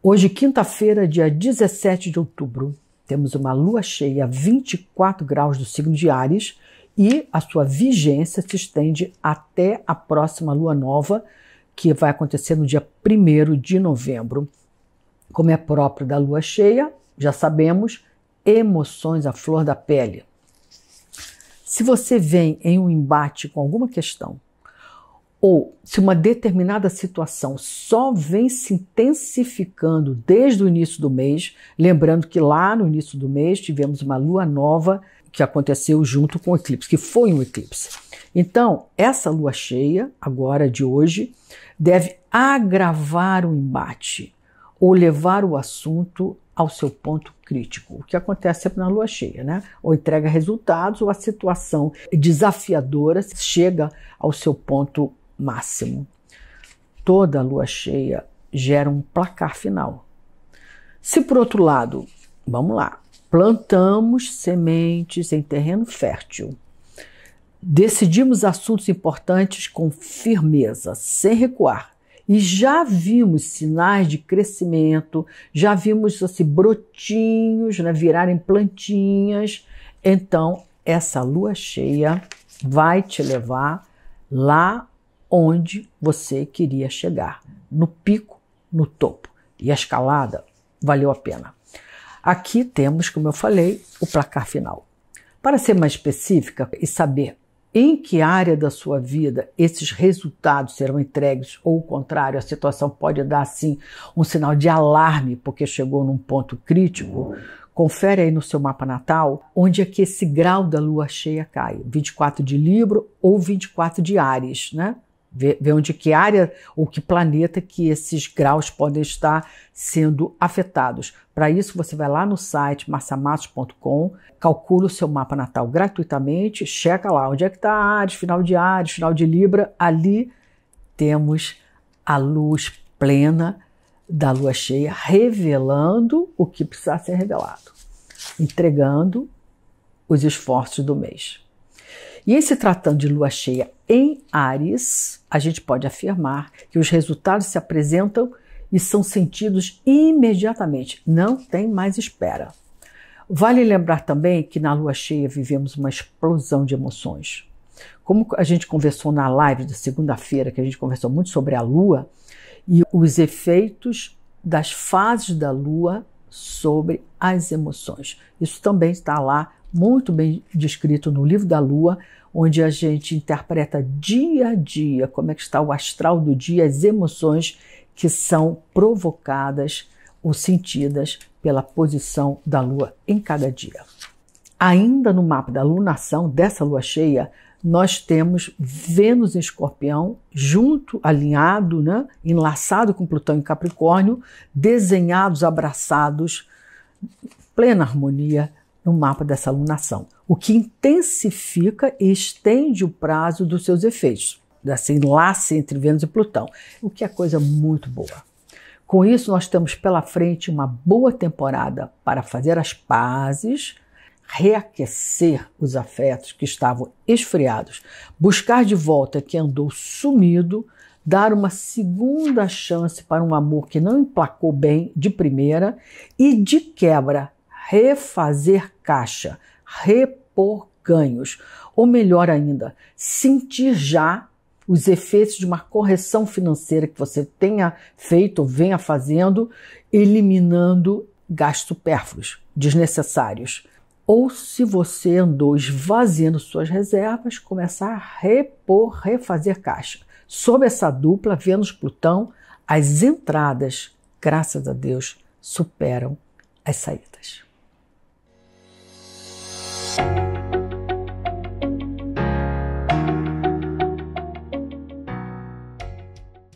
Hoje, quinta-feira, dia 17 de outubro, temos uma lua cheia a 24 graus do signo de Ares e a sua vigência se estende até a próxima lua nova, que vai acontecer no dia 1 de novembro. Como é próprio da lua cheia, já sabemos, emoções à flor da pele. Se você vem em um embate com alguma questão ou se uma determinada situação só vem se intensificando desde o início do mês, lembrando que lá no início do mês tivemos uma lua nova que aconteceu junto com o eclipse, que foi um eclipse. Então, essa lua cheia, agora de hoje, deve agravar o embate ou levar o assunto ao seu ponto crítico, o que acontece sempre na lua cheia, né? Ou entrega resultados ou a situação desafiadora chega ao seu ponto máximo. Toda lua cheia gera um placar final. Se por outro lado, vamos lá, plantamos sementes em terreno fértil, decidimos assuntos importantes com firmeza, sem recuar, e já vimos sinais de crescimento, já vimos assim, brotinhos né, virarem plantinhas. Então, essa lua cheia vai te levar lá onde você queria chegar, no pico, no topo. E a escalada valeu a pena. Aqui temos, como eu falei, o placar final. Para ser mais específica e saber em que área da sua vida esses resultados serão entregues ou o contrário, a situação pode dar assim um sinal de alarme porque chegou num ponto crítico. Confere aí no seu mapa natal onde é que esse grau da lua cheia cai, 24 de Libro ou 24 de Ares, né? Ver, ver onde que área ou que planeta que esses graus podem estar sendo afetados. Para isso, você vai lá no site massamatos.com, calcula o seu mapa natal gratuitamente, checa lá onde é que está Ares, final de Ares, final de Libra. Ali temos a luz plena da lua cheia, revelando o que precisa ser revelado, entregando os esforços do mês. E em se tratando de lua cheia em Ares, a gente pode afirmar que os resultados se apresentam e são sentidos imediatamente, não tem mais espera. Vale lembrar também que na lua cheia vivemos uma explosão de emoções. Como a gente conversou na live de segunda-feira, que a gente conversou muito sobre a lua e os efeitos das fases da lua sobre as emoções. Isso também está lá muito bem descrito no livro da Lua, onde a gente interpreta dia a dia como é que está o astral do dia, as emoções que são provocadas ou sentidas pela posição da Lua em cada dia. Ainda no mapa da lunação dessa lua cheia, nós temos Vênus em Escorpião, junto, alinhado, né, enlaçado com Plutão em Capricórnio, desenhados, abraçados, plena harmonia no mapa dessa alunação, o que intensifica e estende o prazo dos seus efeitos, desse assim, enlace entre Vênus e Plutão, o que é coisa muito boa. Com isso, nós temos pela frente uma boa temporada para fazer as pazes, reaquecer os afetos que estavam esfriados, buscar de volta que andou sumido, dar uma segunda chance para um amor que não emplacou bem de primeira e, de quebra, refazer caixa, repor ganhos, ou melhor ainda, sentir já os efeitos de uma correção financeira que você tenha feito ou venha fazendo, eliminando gastos supérfluos, desnecessários. Ou se você andou esvaziando suas reservas, começar a repor, refazer caixa. Sob essa dupla, Vênus-Plutão, as entradas, graças a Deus, superam as saídas.